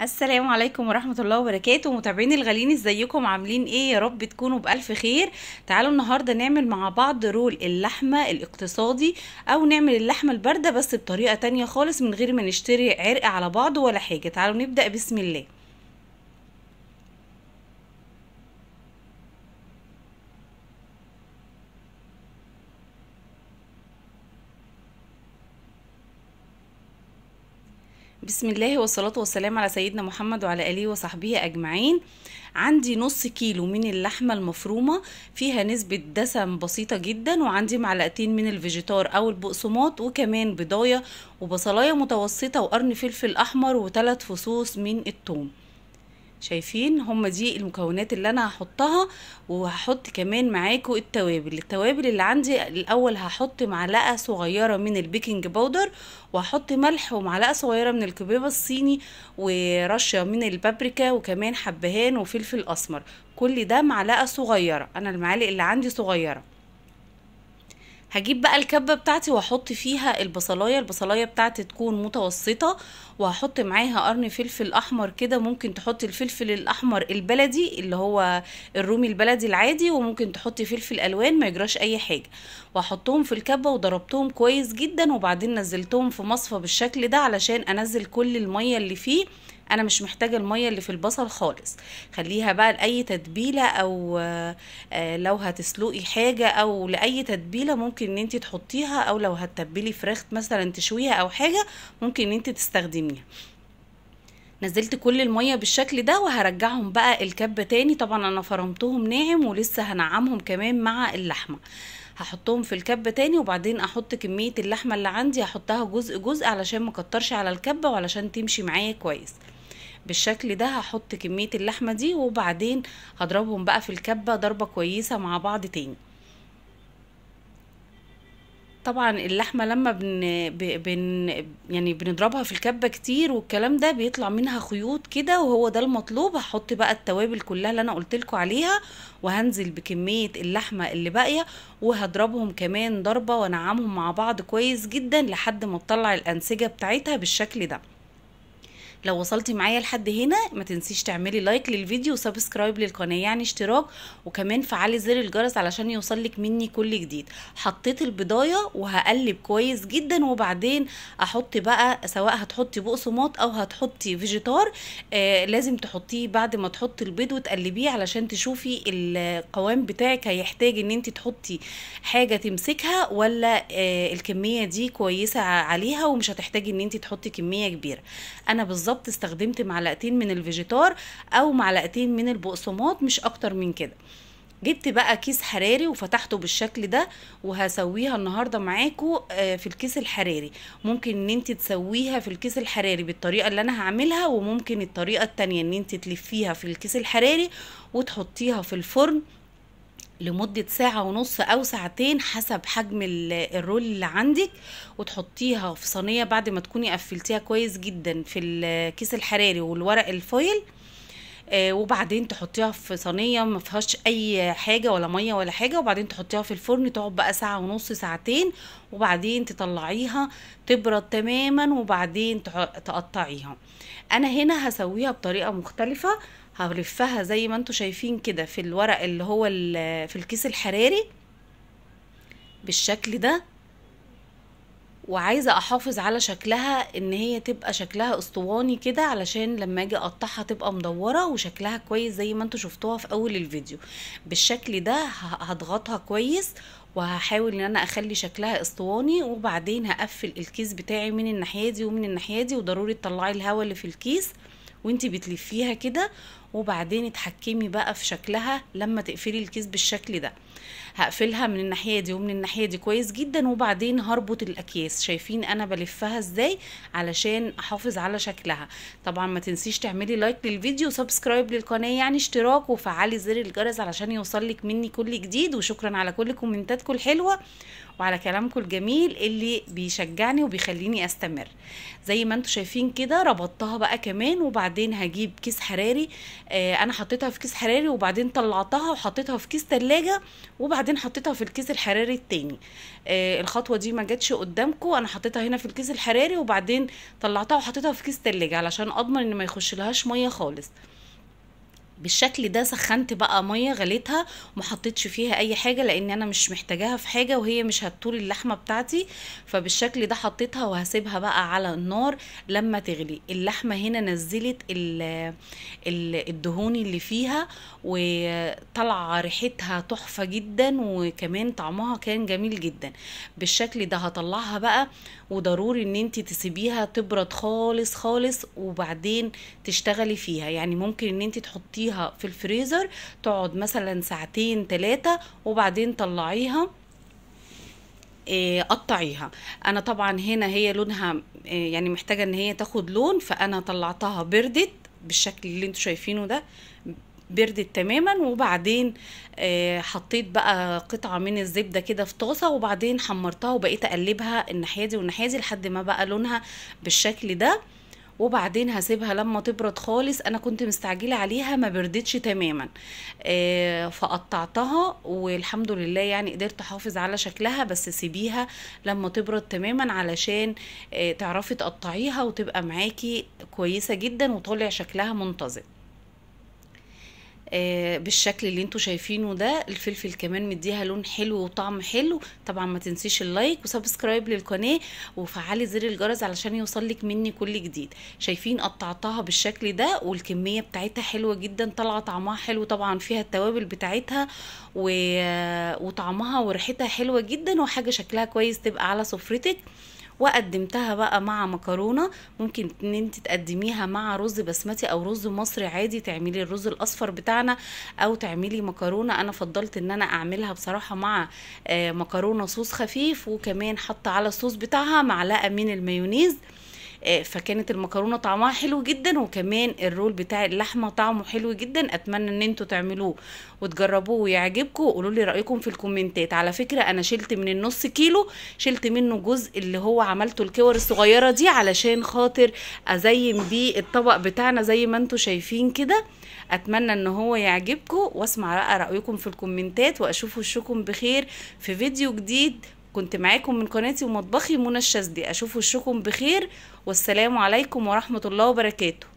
السلام عليكم ورحمة الله وبركاته متابعين الغالين ازيكم عاملين ايه يا رب تكونوا بألف خير تعالوا النهاردة نعمل مع بعض رول اللحمة الاقتصادي او نعمل اللحمة الباردة بس بطريقة تانية خالص من غير ما نشتري عرق على بعض ولا حاجة تعالوا نبدأ بسم الله بسم الله والصلاة والسلام على سيدنا محمد وعلى آله وصحبه أجمعين عندي نص كيلو من اللحمة المفرومة فيها نسبة دسم بسيطة جدا وعندي معلقتين من الفيجيتار أو البقسماط وكمان بضاية وبصلاية متوسطة وقرن فلفل أحمر وثلاث فصوص من الثوم شايفين هم دي المكونات اللي انا هحطها وهحط كمان معاكم التوابل التوابل اللي عندي الاول هحط معلقه صغيره من البيكنج باودر وهحط ملح ومعلقه صغيره من الكبيبه الصيني ورشه من البابريكا وكمان حبهان وفلفل اسمر كل ده معلقه صغيره انا المعالق اللي عندي صغيره هجيب بقى الكبه بتاعتي واحط فيها البصلايه البصلايه بتاعتي تكون متوسطه وهحط معاها قرن فلفل احمر كده ممكن تحطي الفلفل الاحمر البلدي اللي هو الرومي البلدي العادي وممكن تحطي فلفل الوان ما يجراش اي حاجه وهحطهم في الكبه وضربتهم كويس جدا وبعدين نزلتهم في مصفى بالشكل ده علشان انزل كل الميه اللي فيه انا مش محتاجه الميه اللي في البصل خالص خليها بقى لاي تتبيله او آه، لو هتسلقي حاجه او لاي تتبيله ممكن ان انت تحطيها او لو هتتبلي فراخ مثلا تشويها او حاجه ممكن ان انت تستخدميها نزلت كل المية بالشكل ده وهرجعهم بقى الكبة تاني طبعا انا فرمتهم ناعم ولسه هنعمهم كمان مع اللحمة هحطهم في الكبة تاني وبعدين احط كمية اللحمة اللي عندي هحطها جزء جزء علشان مكترش على الكبة وعلشان تمشي معايا كويس بالشكل ده هحط كمية اللحمة دي وبعدين هضربهم بقى في الكبة ضربة كويسة مع بعض تاني طبعا اللحمة لما بن... بن... يعني بنضربها في الكبة كتير والكلام ده بيطلع منها خيوط كده وهو ده المطلوب هحط بقى التوابل كلها اللي انا قلتلكوا عليها وهنزل بكمية اللحمة اللي باقية وهضربهم كمان ضربة وانعمهم مع بعض كويس جدا لحد ما تطلع الانسجة بتاعتها بالشكل ده لو وصلتي معايا لحد هنا ما تنسيش تعملي لايك للفيديو وسبسكرايب للقناه يعني اشتراك وكمان فعلي زر الجرس علشان يوصلك مني كل جديد حطيت البضايه وهقلب كويس جدا وبعدين احط بقى سواء هتحطي بقسماط او هتحطي فيجيتار آه لازم تحطيه بعد ما تحطي البيض وتقلبيه علشان تشوفي القوام بتاعك هيحتاج ان انت تحطي حاجه تمسكها ولا آه الكميه دي كويسه عليها ومش هتحتاجي ان انت تحطي كميه كبيره انا بالظبط بالظبط استخدمت معلقتين من الفيجيتار او معلقتين من البقسماط مش اكتر من كده جبت بقى كيس حراري وفتحته بالشكل ده وهسويها النهارده معاكم آه، في الكيس الحراري ممكن ان انت تسويها في الكيس الحراري بالطريقه اللي انا هعملها وممكن الطريقه التانية ان انت تلفيها في الكيس الحراري وتحطيها في الفرن لمدة ساعة ونص أو ساعتين حسب حجم الرول اللي عندك وتحطيها في صينية بعد ما تكوني قفلتيها كويس جدا في الكيس الحراري والورق الفويل آه، وبعدين تحطيها في صينيه ما فيهاش اي حاجه ولا ميه ولا حاجه وبعدين تحطيها في الفرن تقعد بقى ساعه ونص ساعتين وبعدين تطلعيها تبرد تماما وبعدين تقطعيها انا هنا هسويها بطريقه مختلفه هلفها زي ما انتم شايفين كده في الورق اللي هو في الكيس الحراري بالشكل ده وعايزه احافظ على شكلها ان هي تبقى شكلها اسطواني كده علشان لما اجي اقطعها تبقى مدوره وشكلها كويس زي ما انتوا شفتوها في اول الفيديو بالشكل ده هضغطها كويس وهحاول ان انا اخلي شكلها اسطواني وبعدين هقفل الكيس بتاعي من الناحيه دي ومن الناحيه دي وضروري تطلعي الهواء اللي في الكيس وانتي بتلفيها كده وبعدين اتحكمي بقى في شكلها لما تقفلي الكيس بالشكل ده هقفلها من الناحيه دي ومن الناحيه دي كويس جدا وبعدين هربط الاكياس شايفين انا بلفها ازاي علشان احافظ على شكلها طبعا ما تنسيش تعملي لايك للفيديو وسبسكرايب للقناه يعني اشتراك وفعلي زر الجرس علشان يوصلك مني كل جديد وشكرا على كل كومنتاتكم الحلوه وعلى كلامكم الجميل اللي بيشجعني وبيخليني استمر زي ما انتم شايفين كده ربطتها بقى كمان وبعدين هجيب كيس حراري آه، انا حطيتها في كيس حراري وبعدين طلعتها وحطيتها في كيس تلاجة وبعدين حطيتها في الكيس الحراري التاني آه، الخطوة دي ما جاتش قدامكم انا حطيتها هنا في الكيس الحراري وبعدين طلعتها وحطيتها في كيس تلاجة علشان اضمن ان ما يخش لهاش مية خالص بالشكل ده سخنت بقى ميه غليتها وما حطيتش فيها اي حاجه لان انا مش محتاجاها في حاجه وهي مش هتطول اللحمه بتاعتي فبالشكل ده حطيتها وهسيبها بقى على النار لما تغلي اللحمه هنا نزلت الـ الـ الدهون اللي فيها وطلع ريحتها تحفه جدا وكمان طعمها كان جميل جدا بالشكل ده هطلعها بقى وضروري ان انت تسيبيها تبرد خالص خالص وبعدين تشتغلي فيها يعني ممكن ان انت تحطيها تحطيها في الفريزر تقعد مثلا ساعتين تلاتة وبعدين طلعيها آه، قطعيها انا طبعا هنا هي لونها آه، يعني محتاجة ان هي تاخد لون فانا طلعتها بردت بالشكل اللي انتوا شايفينه ده بردت تماما وبعدين آه، حطيت بقى قطعة من الزبدة كده في طاسة وبعدين حمرتها وبقيت اقلبها الناحية دي والناحية دي لحد ما بقى لونها بالشكل ده وبعدين هسيبها لما تبرد خالص انا كنت مستعجله عليها ما بردتش تماما آه، فقطعتها والحمد لله يعني قدرت احافظ على شكلها بس سيبيها لما تبرد تماما علشان آه، تعرفي تقطعيها وتبقى معاكي كويسه جدا وطلع شكلها منتظم آه، بالشكل اللي انتوا شايفينه ده الفلفل كمان مديها لون حلو وطعم حلو طبعا ما تنسيش اللايك وسبسكرايب للقناه وفعلي زر الجرس علشان يوصلك مني كل جديد شايفين قطعتها بالشكل ده والكميه بتاعتها حلوه جدا طالعه طعمها حلو طبعا فيها التوابل بتاعتها و... وطعمها وريحتها حلوه جدا وحاجه شكلها كويس تبقى على سفرتك وقدمتها بقى مع مكرونه ممكن ان انت تقدميها مع رز بسمتي او رز مصري عادي تعملي الرز الاصفر بتاعنا او تعملي مكرونه انا فضلت ان انا اعملها بصراحه مع آه، مكرونه صوص خفيف وكمان حط على الصوص بتاعها معلقه من المايونيز آه، فكانت المكرونه طعمها حلو جدا وكمان الرول بتاع اللحمه طعمه حلو جدا اتمنى ان انتوا تعملوه وتجربوه ويعجبكم وقولوا لي رايكم في الكومنتات على فكره انا شلت من النص كيلو شلت منه جزء اللي هو عملته الكور الصغيره دي علشان خاطر ازين بيه الطبق بتاعنا زي ما انتوا شايفين كده اتمنى ان هو يعجبكم واسمع بقى رايكم في الكومنتات واشوف وشكم بخير في فيديو جديد كنت معاكم من قناتي ومطبخي منى الشاذلي اشوف وشكم بخير والسلام عليكم ورحمه الله وبركاته